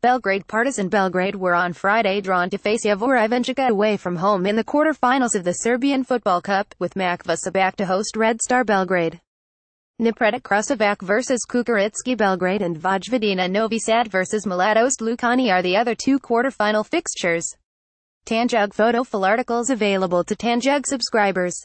Belgrade Partizan Belgrade were on Friday drawn to face Javora Ivanjica away from home in the quarterfinals of the Serbian Football Cup, with Makvasa back to host Red Star Belgrade. Nepretic Krasovac vs. Kukaritski Belgrade and Vojvodina Novi Sad vs. Mladost Lukani are the other two quarterfinal fixtures. Tanjug photo full articles available to Tanjug subscribers.